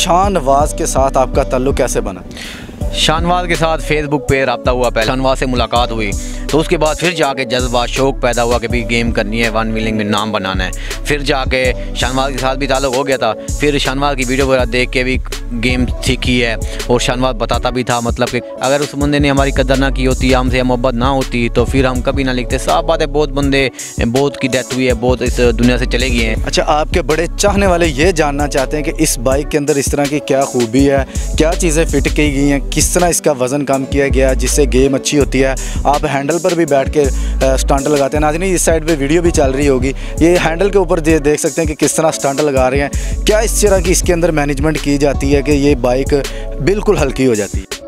शाहनवाज के साथ आपका तल्लु कैसे बना शाहनवाज के साथ फेसबुक पे रबता हुआ पहले शाहनवाज से मुलाकात हुई तो उसके बाद फिर जाके जज्बा शौक पैदा हुआ कि भी गेम करनी है वन विलिंग में नाम बनाना है फिर जाके शाहनवाज के साथ भी ताल्लुक हो गया था फिर शाहनवाज की वीडियो वगैरह देख के भी गेम सीखी है और शानवाद बताता भी था मतलब कि अगर उस बंदे ने हमारी कदर ना की होती हमसे मोहब्बत ना होती तो फिर हम कभी ना लिखते साफ बात है बहुत बंदे बहुत की डेथ हुई है बहुत इस दुनिया से चले गए हैं अच्छा आपके बड़े चाहने वाले ये जानना चाहते हैं कि इस बाइक के अंदर इस तरह की क्या खूबी है क्या चीज़ें फिट की गई हैं किस तरह इसका वज़न कम किया गया जिससे गेम अच्छी होती है आप हैंडल पर भी बैठ के स्टंट लगाते हैं नाजनी इस साइड पर वीडियो भी चल रही होगी ये हैंडल के ऊपर देख सकते हैं कि किस तरह स्टंट लगा रहे हैं क्या इस तरह की इसके अंदर मैनेजमेंट की जाती है है कि ये बाइक बिल्कुल हल्की हो जाती है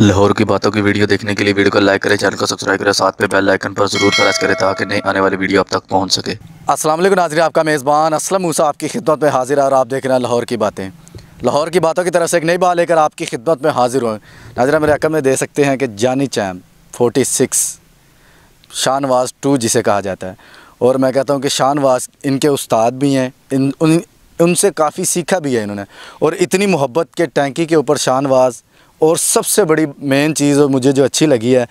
लाहौर की बातों की वीडियो देखने के लिए वीडियो को लाइक करें चैनल को सब्सक्राइब करें साथ में बेल आइकन पर जरूर प्रेस करें ताकि नई आने वाली वीडियो आप तक पहुंच सके अस्सलाम वालेकुम नाजरी आपका मेज़बान असलम मूसा आपकी खिदमत में हाजिर है और आप देख रहे हैं लाहौर की बातें लाहौर की बातों की तरफ से एक नई बात लेकर आपकी खिदमत में हाजिर हुए नाजरा मेरे रकम में दे सकते हैं कि जानी चैम फोर्टी शानवाज टू जिसे कहा जाता है और मैं कहता हूँ कि शानवाज इनके उस्ताद भी हैं इन उनसे काफ़ी सीखा भी है इन्होंने और इतनी मोहब्बत के टैंकी के ऊपर शानवाज़ और सबसे बड़ी मेन चीज़ और मुझे जो अच्छी लगी है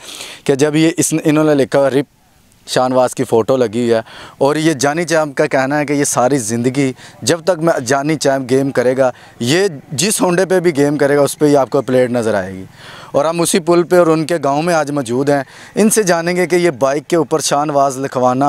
कि जब ये इस इन्होंने लिखा हुआ रिप शानवास की फ़ोटो लगी हुई है और ये जानी चैम का कहना है कि ये सारी ज़िंदगी जब तक मैं जानी चैम गेम करेगा ये जिस होंडे पे भी गेम करेगा उस पर ही आपको प्लेट नज़र आएगी और हम उसी पुल पे और उनके गांव में आज मौजूद हैं इनसे जानेंगे कि ये बाइक के ऊपर शानवाज लिखवाना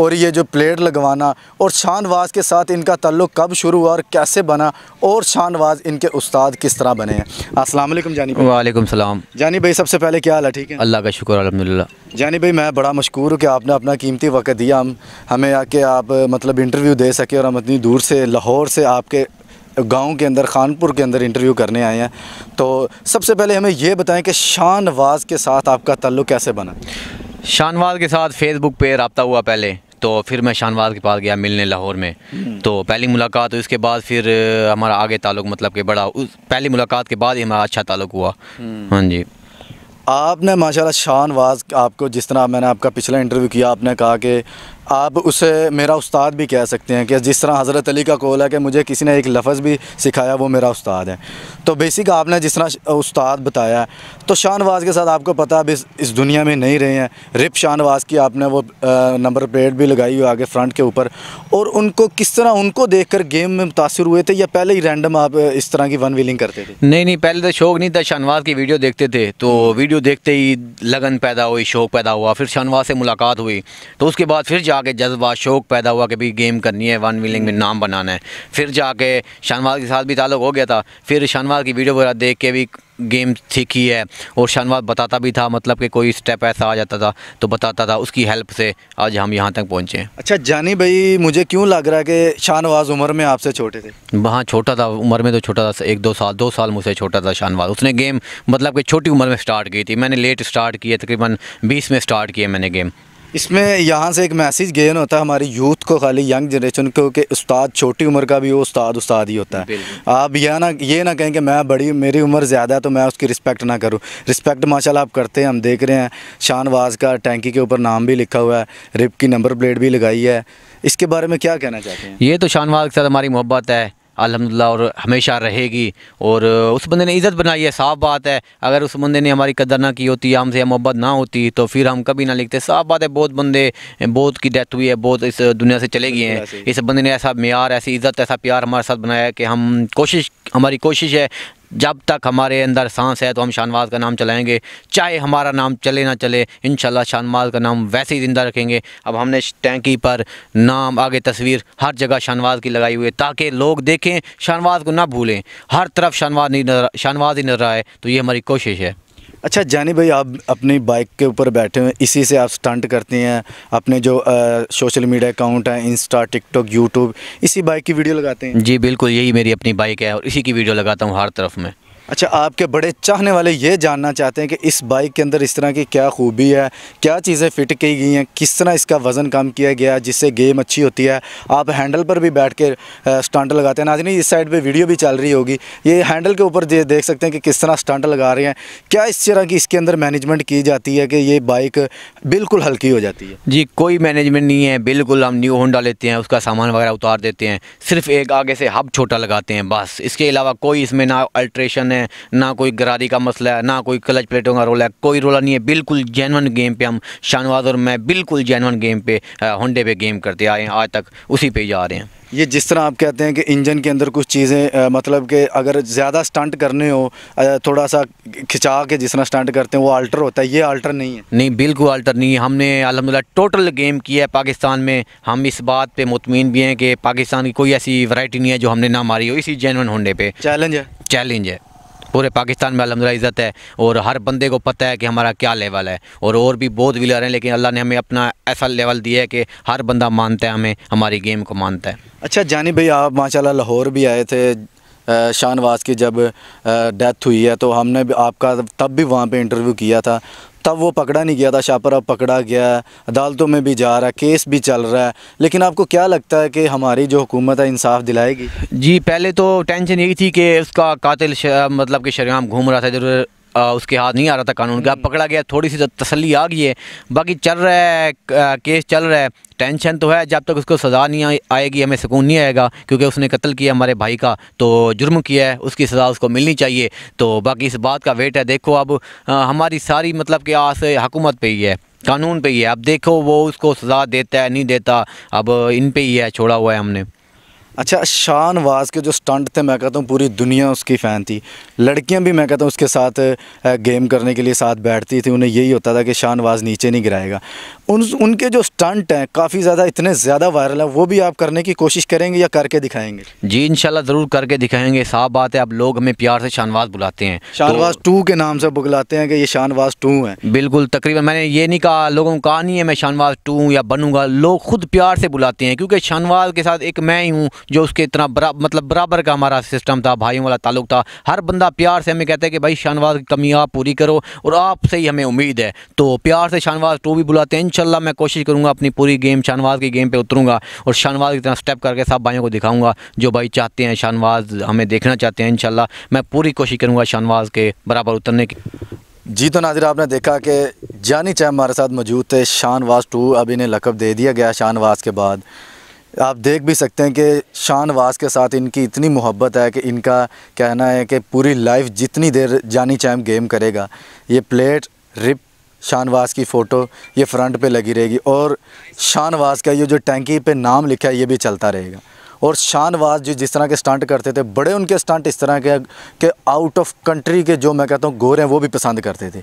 और ये जो प्लेट लगवाना और शानवाज के साथ इनका तल्लुक कब शुरू हुआ और कैसे बना और शानवाज इनके उस्ताद किस तरह बने हैं असलम जानी वालेकुम सलाम जानी भाई सबसे पहले क्या हाल है ठीक है अल्लाह का शुक्र अलहमदिल्ला जानी भाई मैं बड़ा मशहूर हूँ कि आपने अपना कीमती वक्त दिया हम हमें आके आप मतलब इंटरव्यू दे सके और हम इतनी दूर से लाहौर से आपके गांव के अंदर खानपुर के अंदर इंटरव्यू करने आए हैं तो सबसे पहले हमें ये बताएं कि शाह के साथ आपका तल्लु कैसे बना शाह के साथ फ़ेसबुक पे रबता हुआ पहले तो फिर मैं शाहनवाज के पास गया मिलने लाहौर में हम्म। तो पहली मुलाकात उसके बाद फिर हमारा आगे ताल्लुक मतलब कि बड़ा उस पहली मुलाकात के बाद ही हमारा अच्छा ताल्लुक हुआ हम्म। हाँ जी आपने माशाल्लाह शाहनवाज आपको जिस तरह मैंने आपका पिछला इंटरव्यू किया आपने कहा कि आप उसे मेरा उस्ताद भी कह सकते हैं कि जिस तरह हज़रत अली का कौल है कि मुझे किसी ने एक लफ्ज़ भी सिखाया वो मेरा उस्ताद है तो बेसिक आपने जिस तरह उस्ताद बताया तो शाहनवाज के साथ आपको पता अब इस, इस दुनिया में नहीं रहे हैं रिप शाहनवाज की आपने वो नंबर प्लेट भी लगाई हुई आगे फ्रंट के ऊपर और उनको किस तरह उनको देख कर गेम में मुतासर हुए थे या पहले ही रैंडम आप इस तरह की वन व्हीलिंग करते थे नहीं नहीं पहले तो शौक नहीं था शाहनवाज की वीडियो देखते थे तो वीडियो देखते ही लगन पैदा हुई शौक पैदा हुआ फिर शाहनवाज से मुलाकात हुई तो उसके बाद फिर जा जाके जज्बा शौक पैदा हुआ कि भाई गेम करनी है वन विलिंग में नाम बनाना है फिर जाके शानवाज के साथ भी ताल्लुक हो गया था फिर शानवाज की वीडियो वगैरह देख के भी गेम सीखी है और शानवाज बताता भी था मतलब कि कोई स्टेप ऐसा आ जाता था तो बताता था उसकी हेल्प से आज हम यहाँ तक पहुँचे अच्छा जानी भाई मुझे क्यों लग रहा है कि शानवाज उम्र में आपसे छोटे थे वहाँ छोटा था उम्र में तो छोटा था एक दो साल दो साल मुझसे छोटा था शानवाज उसने गेम मतलब कि छोटी उम्र में स्टार्ट की थी मैंने लेट स्टार्ट किया तकरीबन बीस में स्टार्ट किया मैंने गेम इसमें यहाँ से एक मैसेज गेन होता है हमारी यूथ को खाली यंग जनरेशन को कि उस्ताद छोटी उम्र का भी वो उस्ताद उस्ताद ही होता है आप यह ना ये ना कहें कि मैं बड़ी मेरी उम्र ज़्यादा है तो मैं उसकी रिस्पेक्ट ना करूँ रिस्पेक्ट माशाल्लाह आप करते हैं हम देख रहे हैं शानवाज का टैंकी के ऊपर नाम भी लिखा हुआ है रिप की नंबर प्लेट भी लगाई है इसके बारे में क्या कहना चाहते हैं ये तो शानवाज के साथ हमारी मोहब्बत है अलहमदिल्ला और हमेशा रहेगी और उस बंदे ने इज़्ज़त बनाई है साफ बात है अगर उस बंदे ने हमारी कदर ना की होती या हमसे मोहब्बत ना होती तो फिर हम कभी ना लिखते साफ बात है बहुत बंदे बहुत की डेथ हुई है बहुत इस दुनिया से चले गए हैं इस बंदे ने ऐसा मैार ऐसी इज़्ज़त ऐसा प्यार हमारे साथ बनाया है कि हम कोशिश हमारी कोशिश है जब तक हमारे अंदर सांस है तो हम शानवाज का नाम चलाएंगे चाहे हमारा नाम चले ना चले इन शानवाज का नाम वैसे ही ज़िंदा रखेंगे अब हमने टैंकी पर नाम आगे तस्वीर हर जगह शानवाज की लगाई हुई है ताकि लोग देखें शानवाज को ना भूलें हर तरफ शानवाज नहीं नजर शानवाज ही नजर आए तो ये हमारी कोशिश है अच्छा जानी भाई आप अपनी बाइक के ऊपर बैठे हुए इसी से आप स्टंट करती हैं अपने जो सोशल मीडिया अकाउंट है इंस्टा टिकटॉक यूट्यूब इसी बाइक की वीडियो लगाते हैं जी बिल्कुल यही मेरी अपनी बाइक है और इसी की वीडियो लगाता हूँ हर तरफ में अच्छा आपके बड़े चाहने वाले ये जानना चाहते हैं कि इस बाइक के अंदर इस तरह की क्या खूबी है क्या चीज़ें फ़िट की गई हैं किस तरह इसका वज़न कम किया गया है जिससे गेम अच्छी होती है आप हैंडल पर भी बैठ के स्टंट लगाते हैं नाजनी इस साइड पे वीडियो भी चल रही होगी ये हैंडल के ऊपर देख सकते हैं कि किस तरह स्टंट लगा रहे हैं क्या इस तरह की इसके अंदर मैनेजमेंट की जाती है कि ये बाइक बिल्कुल हल्की हो जाती है जी कोई मैनेजमेंट नहीं है बिल्कुल हम न्यू होंडा लेते हैं उसका सामान वगैरह उतार देते हैं सिर्फ एक आगे से हब छोटा लगाते हैं बस इसके अलावा कोई इसमें ना अल्ट्रेशन है हैं ना कोई गरारी का मसला है ना कोई क्लच प्लेटों का रोला है कोई रोला नहीं है बिल्कुल जैनवन गेम पे हम शाहनवाज और मैं बिल्कुल जैनवन गेम पे होंडे पे गेम करते आए हैं आज तक उसी पे जा रहे हैं ये जिस तरह आप कहते हैं कि इंजन के अंदर कुछ चीज़ें मतलब कि अगर ज़्यादा स्टंट करने हो थोड़ा सा खिंचा के जिस तरह स्टंट करते हैं वो अल्टर होता है ये अल्टर नहीं है नहीं बिल्कुल अल्टर नहीं है हमने अलहमदिल्ला टोटल गेम किया है पाकिस्तान में हम इस बात पे मुतमिन भी हैं कि पाकिस्तान की कोई ऐसी वैरायटी नहीं है जो हमने ना मारी हो इसी जैन होंडे पर चैलेंज है चैलेंज है पूरे पाकिस्तान में अलहमदिल्ला इज़्ज़त है और हर बंदे को पता है कि हमारा क्या लेवल है और और भी बहुत विलर हैं लेकिन अल्लाह ने हमें अपना ऐसा लेवल दिया है कि हर बंदा मानता है हमें हमारी गेम को मानता है अच्छा जानी भाई आप माशाल्लाह लाहौर भी आए थे शाहनवाज की जब डेथ हुई है तो हमने आपका तब भी वहाँ पे इंटरव्यू किया था तब वो पकड़ा नहीं गया था शापर अब पकड़ा गया है अदालतों में भी जा रहा है केस भी चल रहा है लेकिन आपको क्या लगता है कि हमारी जो हुकूमत है इंसाफ दिलाएगी जी पहले तो टेंशन यही थी कि उसका कातिल मतलब कि शरियाम घूम रहा था इधर आ, उसके हाथ नहीं आ रहा था कानून का हम्म। पकड़ा गया थोड़ी सी तो तसली आ गई है बाकी चल रहा है केस चल रहा है टेंशन तो है जब तक उसको सज़ा नहीं आएगी हमें सुकून नहीं आएगा क्योंकि उसने कत्ल किया हमारे भाई का तो जुर्म किया है उसकी सज़ा उसको मिलनी चाहिए तो बाकी इस बात का वेट है देखो अब हमारी सारी मतलब कि आस हकूमत पे ही है कानून पे ही है अब देखो वो उसको सज़ा देता है नहीं देता अब इन पे ही है छोड़ा हुआ है हमने अच्छा वाज के जो स्टंट थे मैं कहता हूँ पूरी दुनिया उसकी फ़ैन थी लड़कियाँ भी मैं कहता हूँ उसके साथ गेम करने के लिए साथ बैठती थी उन्हें यही होता था कि वाज नीचे नहीं गिराएगा उन उनके जो स्टंट हैं काफ़ी ज़्यादा इतने ज़्यादा वायरल है वो भी आप करने की कोशिश करेंगे या करके दिखाएंगे जी इन ज़रूर करके दिखाएंगे साफ बात है आप लोग हमें प्यार से शानवाज बुलाते हैं शानवाज तो टू के नाम से बुलाते हैं कि ये शानवाज टू है बिल्कुल तकरीबन मैंने ये नहीं कहा लोगों को कहा नहीं है मैं शानवाज टू या बनूंगा लोग खुद प्यार से बुलाते हैं क्योंकि शानवाज के साथ एक मैं ही हूँ जो उसके इतना बरा मतलब बराबर का हमारा सिस्टम था भाइयों वाला ताल्लुक था हर बंदा प्यार से हमें कहता है कि भाई शाहनवाज की कमी आप पूरी करो और आपसे ही हमें उम्मीद है तो प्यार से शाहनवाज टू भी बुलाते हैं इन मैं कोशिश करूँगा अपनी पूरी गेम शाहनवाज की गेम पर उतरूँगा और शाहनवाज की तरह स्टेप करके सब भाइयों को दिखाऊँगा जो भाई चाहते हैं शाहनवाज हमें देखना चाहते हैं इन मैं पूरी कोशिश करूँगा शाहनवाज के बराबर उतरने की जी तो नाजिर आपने देखा कि जानी चाहे हमारे साथ मौजूद थे शानवाज टू अभी इन्हें लकब दे दिया गया शानवाज के बाद आप देख भी सकते हैं कि वास के साथ इनकी इतनी मोहब्बत है कि इनका कहना है कि पूरी लाइफ जितनी देर जानी चाहे गेम करेगा ये प्लेट रिप शानवास की फ़ोटो ये फ्रंट पे लगी रहेगी और शानवास का ये जो टैंकी पे नाम लिखा है ये भी चलता रहेगा और शानवाज जो जिस तरह के स्टंट करते थे बड़े उनके स्टंट इस तरह के कि आउट ऑफ कंट्री के जो मैं कहता हूँ गोरे हैं वो भी पसंद करते थे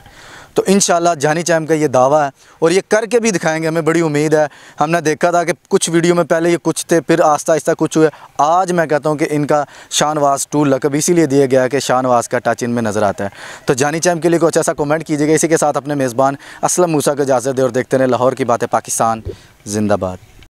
तो इन जानी चैम का ये दावा है और ये करके भी दिखाएंगे हमें बड़ी उम्मीद है हमने देखा था कि कुछ वीडियो में पहले ये कुछ थे फिर आस्ता आस्ता कुछ हुए आज मैं कहता हूँ कि इनका शानवास टू लकब इसीलिए दिया गया कि शानवास का टच इनमें नज़र आता है तो जानी चैम के लिए कुछ ऐसा कमेंट कीजिएगा इसी के साथ अपने मेज़बान असलम मूसा को इजाज़त दे और देखते रहे लाहौर की बातें पाकिस्तान जिंदाबाद